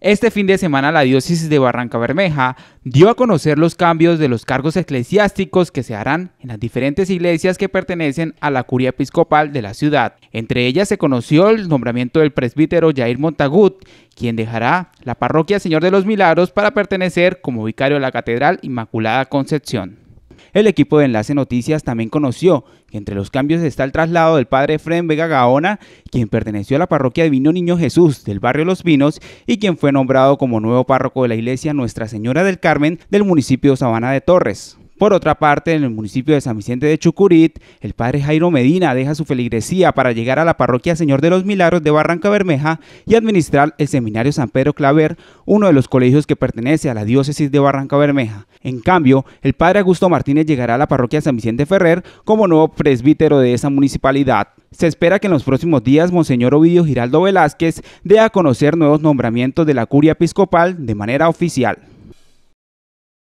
Este fin de semana la diócesis de Barranca Bermeja dio a conocer los cambios de los cargos eclesiásticos que se harán en las diferentes iglesias que pertenecen a la curia episcopal de la ciudad. Entre ellas se conoció el nombramiento del presbítero Jair Montagut, quien dejará la parroquia Señor de los Milagros para pertenecer como vicario a la Catedral Inmaculada Concepción. El equipo de Enlace Noticias también conoció que entre los cambios está el traslado del padre Fred Vega Gaona, quien perteneció a la parroquia de Vino Niño Jesús del barrio Los Vinos y quien fue nombrado como nuevo párroco de la iglesia Nuestra Señora del Carmen del municipio de Sabana de Torres. Por otra parte, en el municipio de San Vicente de Chucurit, el padre Jairo Medina deja su feligresía para llegar a la parroquia Señor de los Milagros de Barranca Bermeja y administrar el Seminario San Pedro Claver, uno de los colegios que pertenece a la diócesis de Barranca Bermeja. En cambio, el padre Augusto Martínez llegará a la parroquia San Vicente Ferrer como nuevo presbítero de esa municipalidad. Se espera que en los próximos días Monseñor Ovidio Giraldo Velázquez dé a conocer nuevos nombramientos de la curia episcopal de manera oficial.